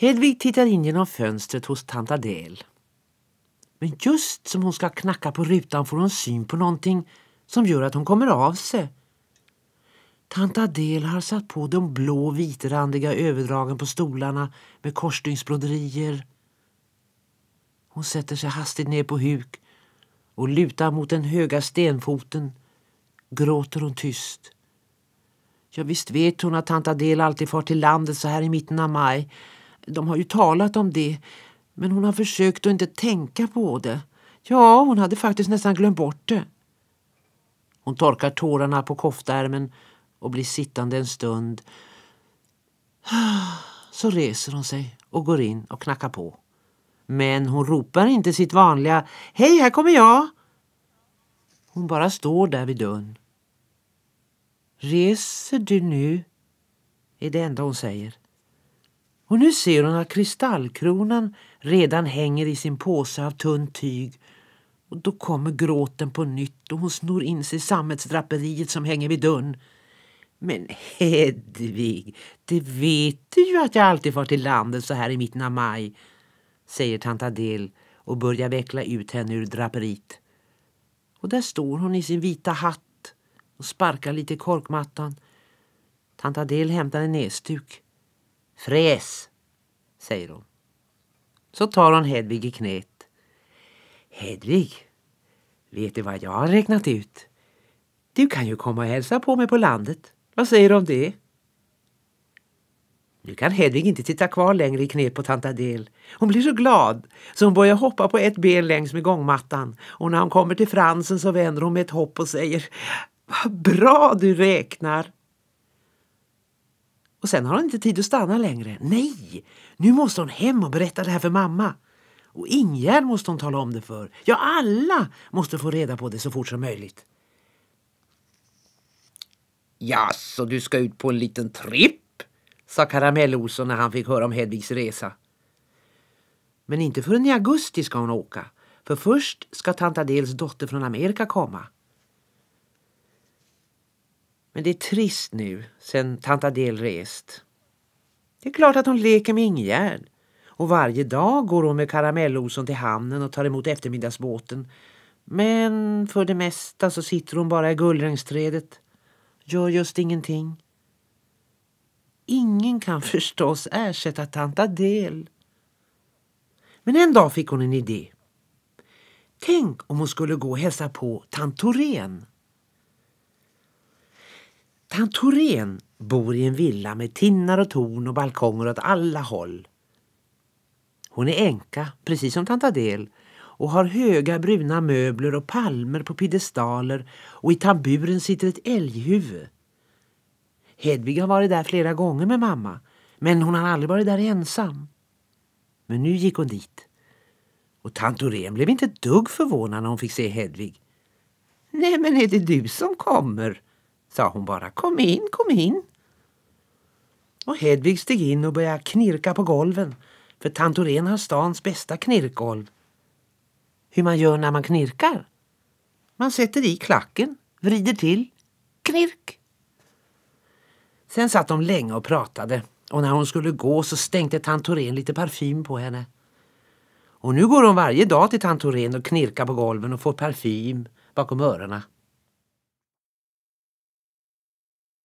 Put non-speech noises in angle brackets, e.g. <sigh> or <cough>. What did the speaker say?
Hedvig tittar in genom fönstret hos tant Adele. Men just som hon ska knacka på rutan får hon syn på någonting som gör att hon kommer av sig. Tant Adele har satt på de blå vitrandiga överdragen på stolarna med korsstygnsbroderier. Hon sätter sig hastigt ner på huk och lutar mot den höga stenfoten. Gråter hon tyst. Ja, visst vet hon att tant Adele alltid far till landet så här i mitten av maj de har ju talat om det, men hon har försökt att inte tänka på det. Ja, hon hade faktiskt nästan glömt bort det. Hon torkar tårarna på koftärmen och blir sittande en stund. <sighs> Så reser hon sig och går in och knackar på. Men hon ropar inte sitt vanliga Hej, här kommer jag! Hon bara står där vid dörren. Reser du nu? är det enda hon säger. Och nu ser hon att kristallkronan redan hänger i sin påse av tunt tyg. Och då kommer gråten på nytt och hon snor in sig i sammetsdraperiet som hänger vid dörren. Men Hedvig, det vet du ju att jag alltid far till landet så här i mitten av maj, säger tant Adel och börjar veckla ut henne ur draperiet. Och där står hon i sin vita hatt och sparkar lite i korkmattan. Tant Adel hämtar en näsduk. Fräs, säger hon. Så tar hon Hedvig i knät. Hedvig, vet du vad jag har räknat ut? Du kan ju komma och hälsa på mig på landet. Vad säger du om det? Nu kan Hedvig inte sitta kvar längre i knät på tanta Del. Hon blir så glad så hon börjar hoppa på ett ben längs med gångmattan och när hon kommer till Fransen så vänder hon med ett hopp och säger Vad bra du räknar! Och sen har hon inte tid att stanna längre. Nej, nu måste hon hem och berätta det här för mamma. Och Ingegärd måste hon tala om det för. Ja, alla måste få reda på det så fort som möjligt. Ja, så du ska ut på en liten tripp? sa Karamell-Olsson när han fick höra om Hedvigs resa. Men inte förrän i augusti ska hon åka. För först ska tant Adels dotter från Amerika komma. Men det är trist nu, sen tant Adele rest. Det är klart att hon leker med Ingegärd. Och varje dag går hon med Karamellosson till hamnen och tar emot eftermiddagsbåten. Men för det mesta så sitter hon bara i gullrängsträdet. Gör just ingenting. Ingen kan <laughs> förstås ersätta tant Adele. Men en dag fick hon en idé. Tänk om hon skulle gå och hälsa på tant Torén. Tant Torén bor i en villa med tinnar och torn och balkonger åt alla håll. Hon är änka, precis som tant Adel, och har höga bruna möbler och palmer på piedestaler och i tamburen sitter ett älghuvud. Hedvig har varit där flera gånger med mamma, men hon har aldrig varit där ensam. Men nu gick hon dit. Och tant Doreen blev inte ett dugg förvånad när hon fick se Hedvig. Nej, men är det du som kommer? sa hon bara. Kom in, kom in. Och Hedvig steg in och började knirka på golven. För Tantorén har stans bästa knirkgolv. Hur man gör när man knirkar? Man sätter i klacken, vrider till. Knirk! Sen satt de länge och pratade. Och när hon skulle gå så stänkte Tantorén lite parfym på henne. Och nu går hon varje dag till Tantorén och knirkar på golven och får parfym bakom öronen.